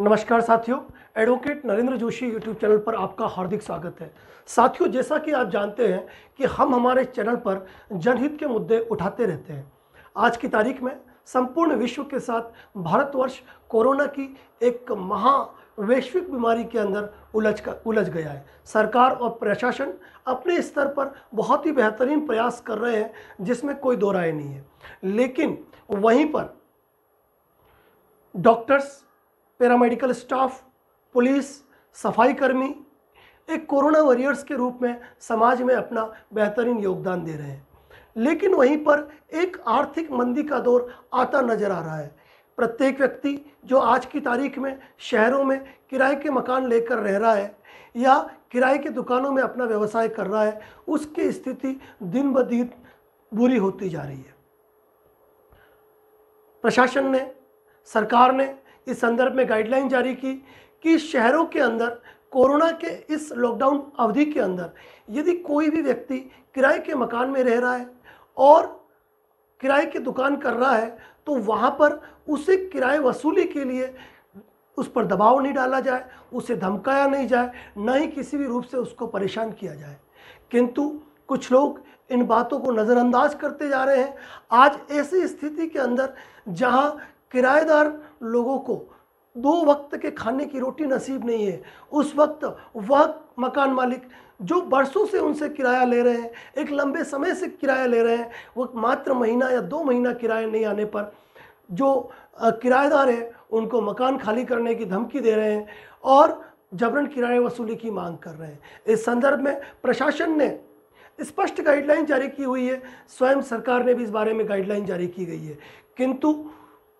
नमस्कार साथियों advocate Narendra Joshi YouTube channel पर आपका हार्दिक स्वागत है साथियों जैसा कि आप जानते हैं कि हम हमारे चैनल पर जनहित के मुद्दे उठाते रहते हैं आज की तारीख में संपूर्ण विश्व के साथ भारतवर्ष कोरोना की एक महा वैश्विक बीमारी के अंदर उलझ का उलझ गया है सरकार और प्रशासन अपने स्तर पर बहुत ही बेहतरीन प्रयास कर रहे हैं जिसमें कोई दो राय नहीं है लेकिन वहीं पर डॉक्टर्स पैरामेडिकल स्टाफ पुलिस सफाईकर्मी एक कोरोना वॉरियर्स के रूप में समाज में अपना बेहतरीन योगदान दे रहे हैं लेकिन वहीं पर एक आर्थिक मंदी का दौर आता नजर आ रहा है प्रत्येक व्यक्ति जो आज की तारीख में शहरों में किराए के मकान लेकर रह रहा है या किराए की दुकानों में अपना व्यवसाय कर रहा है उसकी स्थिति दिन ब दिन बुरी होती जा रही है प्रशासन ने सरकार ने इस संदर्भ में गाइडलाइन जारी की कि शहरों के अंदर कोरोना के इस लॉकडाउन अवधि के अंदर यदि कोई भी व्यक्ति किराए के मकान में रह रहा है और किराए की दुकान कर रहा है तो वहाँ पर उसे किराए वसूली के लिए उस पर दबाव नहीं डाला जाए उसे धमकाया नहीं जाए न ही किसी भी रूप से उसको परेशान किया जाए किंतु कुछ लोग इन बातों को नज़रअंदाज करते जा रहे हैं आज ऐसी स्थिति के अंदर जहाँ किराएदार लोगों को दो वक्त के खाने की रोटी नसीब नहीं है उस वक्त वह मकान मालिक जो बरसों से उनसे किराया ले रहे हैं एक लंबे समय से किराया ले रहे हैं वो मात्र महीना या दो महीना किराया नहीं आने पर जो किराएदार है उनको मकान खाली करने की धमकी दे रहे हैं और जबरन किराए वसूली की मांग कर रहे हैं इस संदर्भ में प्रशासन ने स्पष्ट गाइडलाइन जारी की हुई है स्वयं सरकार ने भी इस बारे में गाइडलाइन जारी की गई है किंतु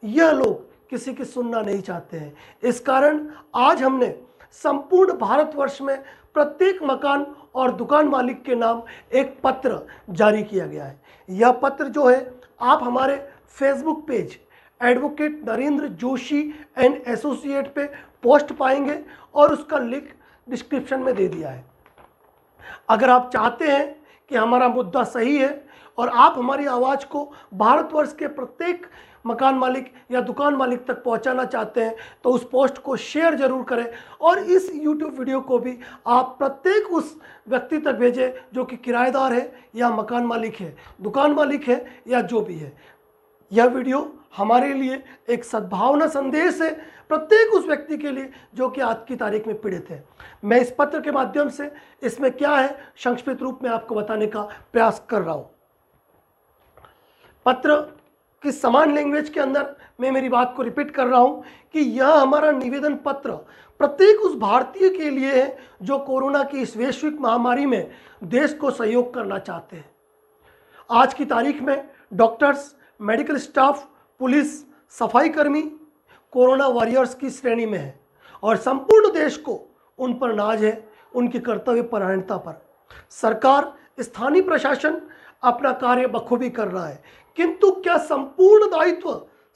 यह लोग किसी की सुनना नहीं चाहते हैं इस कारण आज हमने संपूर्ण भारतवर्ष में प्रत्येक मकान और दुकान मालिक के नाम एक पत्र जारी किया गया है यह पत्र जो है आप हमारे Facebook page advocate Narendra Joshi and associate पे पोस्ट पाएंगे और उसका लिंक डिस्क्रिप्शन में दे दिया है अगर आप चाहते हैं कि हमारा मुद्दा सही है और आप हमारी आवाज़ को भारतवर्ष के प्रत्येक मकान मालिक या दुकान मालिक तक पहुंचाना चाहते हैं तो उस पोस्ट को शेयर ज़रूर करें और इस यूट्यूब वीडियो को भी आप प्रत्येक उस व्यक्ति तक भेजें जो कि किराएदार है या मकान मालिक है दुकान मालिक है या जो भी है यह वीडियो हमारे लिए एक सद्भावना संदेश है प्रत्येक उस व्यक्ति के लिए जो कि आज की तारीख में पीड़ित है मैं इस पत्र के माध्यम से इसमें क्या है संक्षिप्त रूप में आपको बताने का प्रयास कर रहा हूँ पत्र कि समान लैंग्वेज के अंदर मैं मेरी बात को रिपीट कर रहा हूँ कि यह हमारा निवेदन पत्र प्रत्येक उस भारतीय के लिए है जो कोरोना की इस वैश्विक महामारी में देश को सहयोग करना चाहते हैं आज की तारीख में डॉक्टर्स मेडिकल स्टाफ पुलिस सफाईकर्मी कोरोना वॉरियर्स की श्रेणी में है और संपूर्ण देश को उन पर नाज है उनकी कर्तव्य परायणता पर सरकार स्थानीय प्रशासन अपना कार्य बखूबी कर रहा है किंतु क्या संपूर्ण दायित्व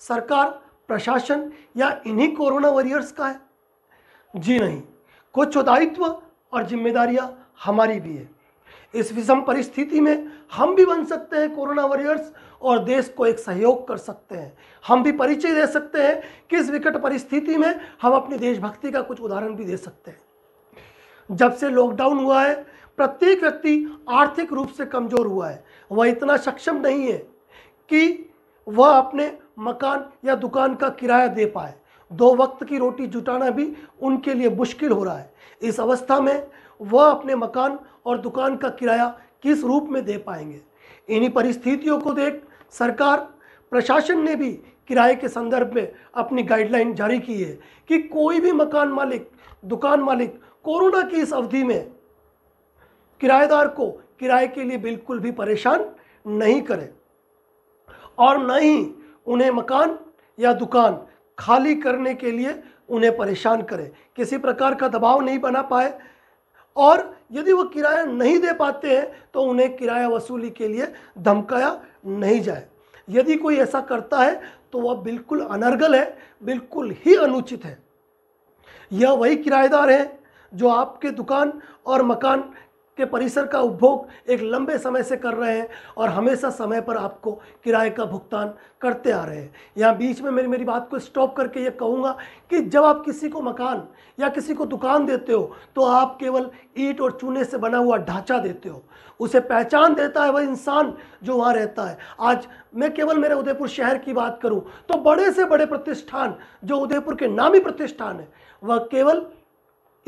सरकार प्रशासन या इन्हीं कोरोना वॉरियर्स का है जी नहीं कुछ दायित्व और जिम्मेदारियां हमारी भी है इस विषम परिस्थिति में हम भी बन सकते हैं कोरोना वॉरियर्स और देश को एक सहयोग कर सकते हैं हम भी परिचय दे सकते हैं कि इस विकट परिस्थिति में हम अपनी देशभक्ति का कुछ उदाहरण भी दे सकते हैं जब से लॉकडाउन हुआ है प्रत्येक व्यक्ति आर्थिक रूप से कमज़ोर हुआ है वह इतना सक्षम नहीं है कि वह अपने मकान या दुकान का किराया दे पाए दो वक्त की रोटी जुटाना भी उनके लिए मुश्किल हो रहा है इस अवस्था में वह अपने मकान और दुकान का किराया किस रूप में दे पाएंगे इन्हीं परिस्थितियों को देख सरकार प्रशासन ने भी किराए के संदर्भ में अपनी गाइडलाइन जारी की है कि कोई भी मकान मालिक दुकान मालिक कोरोना की इस अवधि में किराएदार को किराए के लिए बिल्कुल भी परेशान नहीं करें और न ही उन्हें मकान या दुकान खाली करने के लिए उन्हें परेशान करें किसी प्रकार का दबाव नहीं बना पाए और यदि वो किराया नहीं दे पाते हैं तो उन्हें किराया वसूली के लिए धमकाया नहीं जाए यदि कोई ऐसा करता है तो वह बिल्कुल अनर्गल है बिल्कुल ही अनुचित है यह वही किराएदार है जो आपके दुकान और मकान के परिसर का उपभोग एक लंबे समय से कर रहे हैं और हमेशा समय पर आपको किराए का भुगतान करते आ रहे हैं यहाँ बीच में मेरी मेरी बात को स्टॉप करके ये कहूँगा कि जब आप किसी को मकान या किसी को दुकान देते हो तो आप केवल ईट और चूने से बना हुआ ढांचा देते हो उसे पहचान देता है वह इंसान जो वहाँ रहता है आज मैं केवल मेरे उदयपुर शहर की बात करूँ तो बड़े से बड़े प्रतिष्ठान जो उदयपुर के नामी प्रतिष्ठान है वह केवल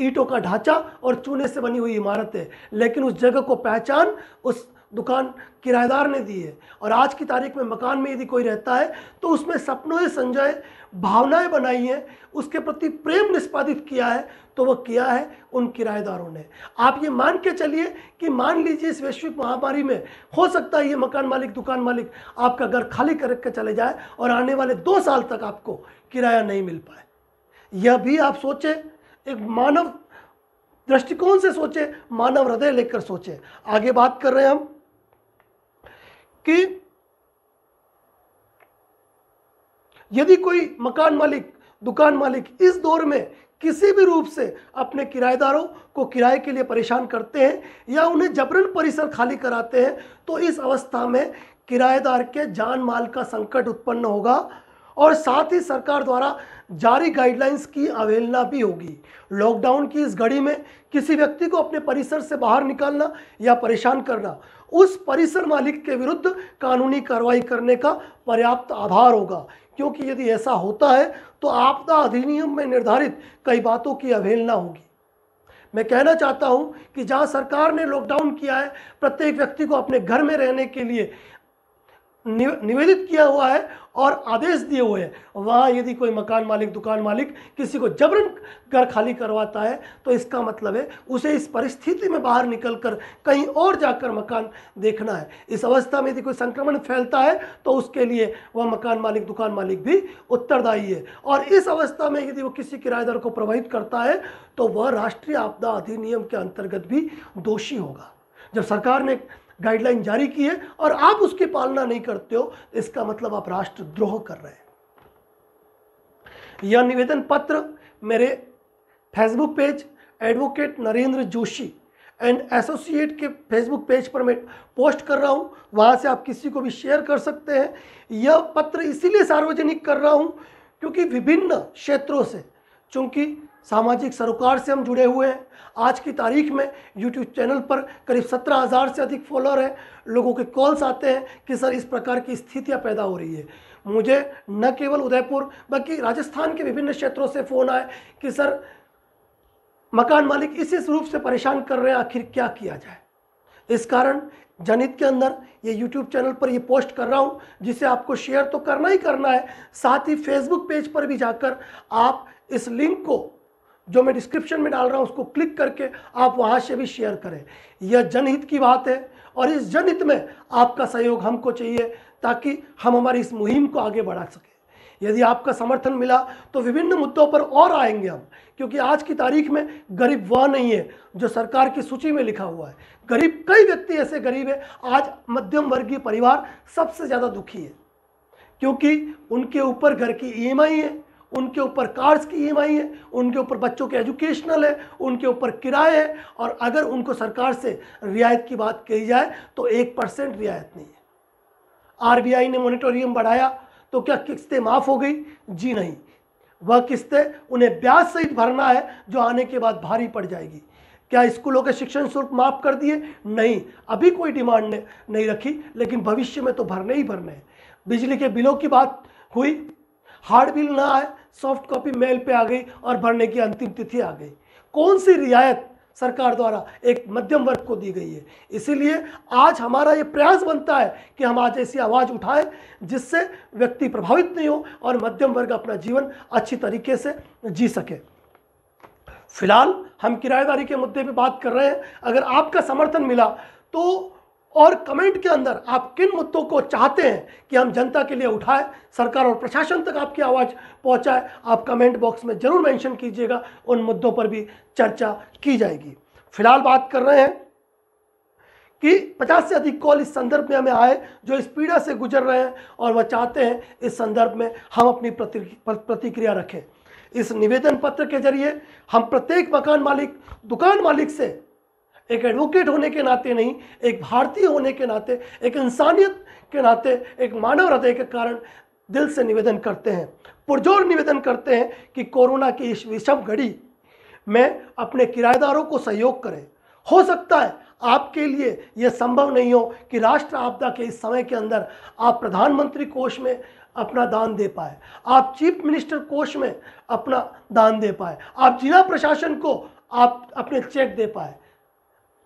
ईटों का ढांचा और चूने से बनी हुई इमारत है लेकिन उस जगह को पहचान उस दुकान किराएदार ने दी है और आज की तारीख में मकान में यदि कोई रहता है तो उसमें सपनों से संजय भावनाएं बनाई हैं उसके प्रति प्रेम निष्पादित किया है तो वह किया है उन किराएदारों ने आप ये मान के चलिए कि मान लीजिए इस वैश्विक महामारी में हो सकता है ये मकान मालिक दुकान मालिक आपका घर खाली कर के चले जाए और आने वाले दो साल तक आपको किराया नहीं मिल पाए यह भी आप सोचें एक मानव दृष्टिकोण से सोचे मानव हृदय लेकर सोचे आगे बात कर रहे हैं हम कि यदि कोई मकान मालिक दुकान मालिक इस दौर में किसी भी रूप से अपने किराएदारों को किराए के लिए परेशान करते हैं या उन्हें जबरन परिसर खाली कराते हैं तो इस अवस्था में किराएदार के जान माल का संकट उत्पन्न होगा और साथ ही सरकार द्वारा जारी गाइडलाइंस की अवहेलना भी होगी लॉकडाउन की इस घड़ी में किसी व्यक्ति को अपने परिसर से बाहर निकालना या परेशान करना उस परिसर मालिक के विरुद्ध कानूनी कार्रवाई करने का पर्याप्त आधार होगा क्योंकि यदि ऐसा होता है तो आपदा अधिनियम में निर्धारित कई बातों की अवहेलना होगी मैं कहना चाहता हूं कि जहां सरकार ने लॉकडाउन किया है प्रत्येक व्यक्ति को अपने घर में रहने के लिए निवेदित किया हुआ है और आदेश दिए हुए हैं वहाँ यदि कोई मकान मालिक दुकान मालिक किसी को जबरन घर खाली करवाता है तो इसका मतलब है उसे इस परिस्थिति में बाहर निकलकर कहीं और जाकर मकान देखना है इस अवस्था में यदि कोई संक्रमण फैलता है तो उसके लिए वह मकान मालिक दुकान मालिक भी उत्तरदायी है और इस अवस्था में यदि वो किसी किराएदार को प्रभावित करता है तो वह राष्ट्रीय आपदा अधिनियम के अंतर्गत भी दोषी होगा जब सरकार ने गाइडलाइन जारी की है और आप उसकी पालना नहीं करते हो इसका मतलब आप राष्ट्रद्रोह कर रहे हैं यह निवेदन पत्र मेरे Facebook page advocate Narendra Joshi and associate के फेसबुक पेज पर मैं पोस्ट कर रहा हूँ वहाँ से आप किसी को भी शेयर कर सकते हैं यह पत्र इसीलिए सार्वजनिक कर रहा हूँ क्योंकि विभिन्न क्षेत्रों से चूँकि सामाजिक सरोकार से हम जुड़े हुए हैं आज की तारीख में यूट्यूब चैनल पर करीब सत्रह हज़ार से अधिक फॉलोअर हैं लोगों के कॉल्स आते हैं कि सर इस प्रकार की स्थितियाँ पैदा हो रही है मुझे न केवल उदयपुर बल्कि राजस्थान के विभिन्न क्षेत्रों से फ़ोन आए कि सर मकान मालिक इस इस रूप से परेशान कर रहे हैं आखिर क्या किया जाए इस कारण जनित के अंदर ये YouTube चैनल पर ये पोस्ट कर रहा हूँ जिसे आपको शेयर तो करना ही करना है साथ ही फेसबुक पेज पर भी जाकर आप इस लिंक को जो मैं डिस्क्रिप्शन में डाल रहा हूँ उसको क्लिक करके आप वहाँ से भी शेयर करें यह जनहित की बात है और इस जनहित में आपका सहयोग हमको चाहिए ताकि हम हमारी इस मुहिम को आगे बढ़ा सकें यदि आपका समर्थन मिला तो विभिन्न मुद्दों पर और आएंगे हम क्योंकि आज की तारीख में गरीब वह नहीं है जो सरकार की सूची में लिखा हुआ है गरीब कई व्यक्ति ऐसे गरीब है आज मध्यम वर्गीय परिवार सबसे ज़्यादा दुखी है क्योंकि उनके ऊपर घर की ई e है उनके ऊपर कार्स की ई है उनके ऊपर बच्चों के एजुकेशनल है उनके ऊपर किराए है और अगर उनको सरकार से रियायत की बात कही जाए तो एक परसेंट रियायत नहीं है आरबीआई ने मोनिटोरियम बढ़ाया तो क्या किस्तें माफ़ हो गई जी नहीं वह किस्तें उन्हें ब्याज सहित भरना है जो आने के बाद भारी पड़ जाएगी क्या स्कूलों के शिक्षण शुल्क माफ़ कर दिए नहीं अभी कोई डिमांड नहीं रखी लेकिन भविष्य में तो भरने ही भरने हैं बिजली के बिलों की बात हुई हार्ड बिल ना आए सॉफ्ट कॉपी मेल पे आ गई और भरने की अंतिम तिथि आ गई कौन सी रियायत सरकार द्वारा एक मध्यम वर्ग को दी गई है इसीलिए आज हमारा ये प्रयास बनता है कि हम आज ऐसी आवाज़ उठाएं जिससे व्यक्ति प्रभावित नहीं हो और मध्यम वर्ग अपना जीवन अच्छी तरीके से जी सके फिलहाल हम किराएदारी के मुद्दे पे बात कर रहे हैं अगर आपका समर्थन मिला तो और कमेंट के अंदर आप किन मुद्दों को चाहते हैं कि हम जनता के लिए उठाए सरकार और प्रशासन तक आपकी आवाज़ पहुंचाए आप कमेंट बॉक्स में ज़रूर मेंशन कीजिएगा उन मुद्दों पर भी चर्चा की जाएगी फिलहाल बात कर रहे हैं कि 50 से अधिक कॉल इस संदर्भ में हमें आए जो इस पीड़ा से गुजर रहे हैं और वह चाहते हैं इस संदर्भ में हम अपनी प्रतिक्रिया रखें इस निवेदन पत्र के जरिए हम प्रत्येक मकान मालिक दुकान मालिक से एक एडवोकेट होने के नाते नहीं एक भारतीय होने के नाते एक इंसानियत के नाते एक मानव हृदय के कारण दिल से निवेदन करते हैं पुरजोर निवेदन करते हैं कि कोरोना की इस विषम घड़ी में अपने किराएदारों को सहयोग करें हो सकता है आपके लिए यह संभव नहीं हो कि राष्ट्र आपदा के इस समय के अंदर आप प्रधानमंत्री कोष में अपना दान दे पाए आप चीफ मिनिस्टर कोष में अपना दान दे पाए आप जिला प्रशासन को आप अपने चेक दे पाए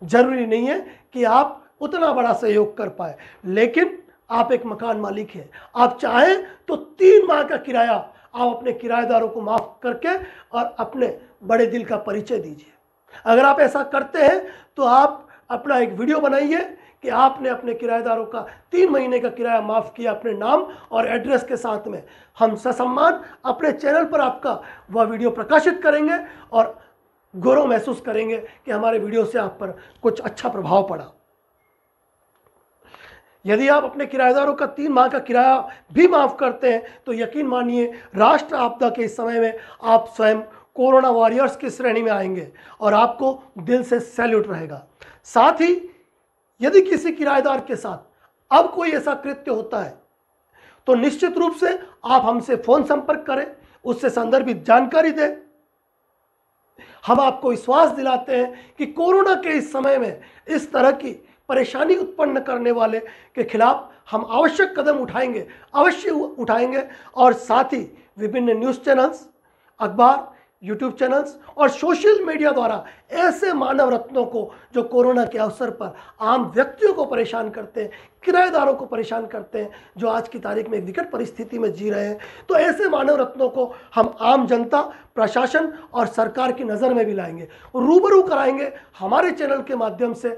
जरूरी नहीं है कि आप उतना बड़ा सहयोग कर पाए लेकिन आप एक मकान मालिक हैं आप चाहें तो तीन माह का किराया आप अपने किराएदारों को माफ़ करके और अपने बड़े दिल का परिचय दीजिए अगर आप ऐसा करते हैं तो आप अपना एक वीडियो बनाइए कि आपने अपने किराएदारों का तीन महीने का किराया माफ़ किया अपने नाम और एड्रेस के साथ में हम ससम्मान अपने चैनल पर आपका वह वीडियो प्रकाशित करेंगे और गौरव महसूस करेंगे कि हमारे वीडियो से आप पर कुछ अच्छा प्रभाव पड़ा यदि आप अपने किराएदारों का तीन माह का किराया भी माफ करते हैं तो यकीन मानिए राष्ट्र आपदा के इस समय में आप स्वयं कोरोना वॉरियर्स की श्रेणी में आएंगे और आपको दिल से सैल्यूट रहेगा साथ ही यदि किसी किराएदार के साथ अब कोई ऐसा कृत्य होता है तो निश्चित रूप से आप हमसे फ़ोन संपर्क करें उससे संदर्भित जानकारी दें हम आपको विश्वास दिलाते हैं कि कोरोना के इस समय में इस तरह की परेशानी उत्पन्न करने वाले के खिलाफ हम आवश्यक कदम उठाएंगे अवश्य उठाएंगे और साथ ही विभिन्न न्यूज़ चैनल्स अखबार यूट्यूब चैनल्स और सोशल मीडिया द्वारा ऐसे मानव रत्नों को जो कोरोना के अवसर पर आम व्यक्तियों को परेशान करते हैं किराएदारों को परेशान करते हैं जो आज की तारीख में एक विकट परिस्थिति में जी रहे हैं तो ऐसे मानव रत्नों को हम आम जनता प्रशासन और सरकार की नज़र में भी लाएंगे रूबरू कराएंगे हमारे चैनल के माध्यम से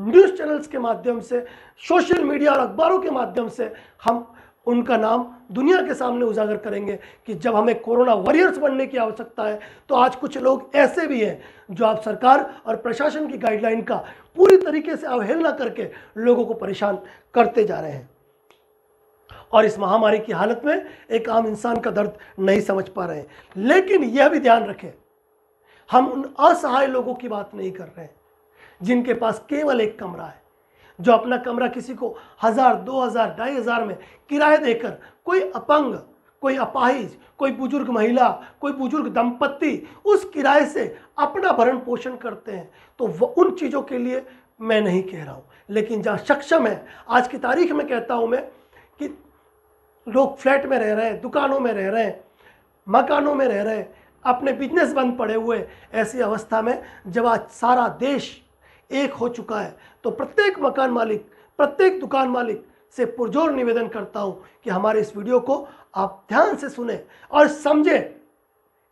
न्यूज़ चैनल्स के माध्यम से सोशल मीडिया और अखबारों के माध्यम से हम उनका नाम दुनिया के सामने उजागर करेंगे कि जब हमें कोरोना वॉरियर्स बनने की आवश्यकता है तो आज कुछ लोग ऐसे भी हैं जो आप सरकार और प्रशासन की गाइडलाइन का पूरी तरीके से अवहेलना करके लोगों को परेशान करते जा रहे हैं और इस महामारी की हालत में एक आम इंसान का दर्द नहीं समझ पा रहे हैं लेकिन यह भी ध्यान रखें हम उन असहाय लोगों की बात नहीं कर रहे हैं जिनके पास केवल एक कमरा है जो अपना कमरा किसी को हज़ार दो हज़ार ढाई हज़ार में किराए देकर कोई अपंग कोई अपाहिज कोई बुजुर्ग महिला कोई बुजुर्ग दंपत्ति उस किराए से अपना भरण पोषण करते हैं तो वह उन चीज़ों के लिए मैं नहीं कह रहा हूँ लेकिन जहाँ सक्षम है आज की तारीख में कहता हूँ मैं कि लोग फ्लैट में रह रहे हैं दुकानों में रह रहे हैं मकानों में रह रहे हैं अपने बिजनेस बंद पड़े हुए ऐसी अवस्था में जब आज सारा देश एक हो चुका है तो प्रत्येक मकान मालिक प्रत्येक दुकान मालिक से पुरजोर निवेदन करता हूं कि हमारे इस वीडियो को आप ध्यान से सुने और समझें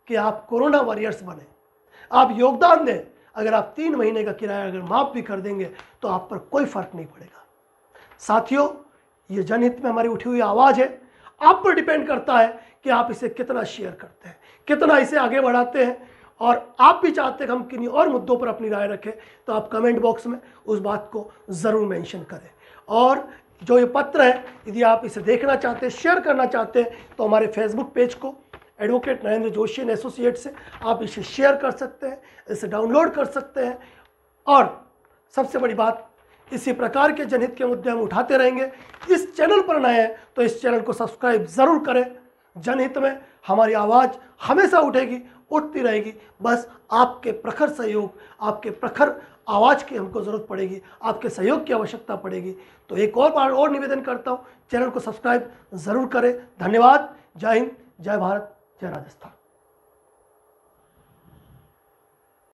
कि आप कोरोना वॉरियर्स बने आप योगदान दें अगर आप तीन महीने का किराया अगर माफ़ भी कर देंगे तो आप पर कोई फर्क नहीं पड़ेगा साथियों ये जनहित में हमारी उठी हुई आवाज़ है आप पर डिपेंड करता है कि आप इसे कितना शेयर करते हैं कितना इसे आगे बढ़ाते हैं और आप भी चाहते हैं हम किन्हीं और मुद्दों पर अपनी राय रखें तो आप कमेंट बॉक्स में उस बात को ज़रूर मेंशन करें और जो ये पत्र है यदि आप इसे देखना चाहते हैं शेयर करना चाहते हैं तो हमारे फेसबुक पेज को advocate Narendra Joshi and associate से आप इसे शेयर कर सकते हैं इसे डाउनलोड कर सकते हैं और सबसे बड़ी बात इसी प्रकार के जनहित के मुद्दे हम उठाते रहेंगे इस चैनल पर नए हैं तो इस चैनल को सब्सक्राइब ज़रूर करें जनहित में हमारी आवाज़ हमेशा उठेगी उठती रहेगी बस आपके प्रखर सहयोग आपके प्रखर आवाज़ की हमको ज़रूरत पड़ेगी आपके सहयोग की आवश्यकता पड़ेगी तो एक और बार और निवेदन करता हूँ चैनल को सब्सक्राइब ज़रूर करें धन्यवाद जय हिंद जय भारत जय राजस्थान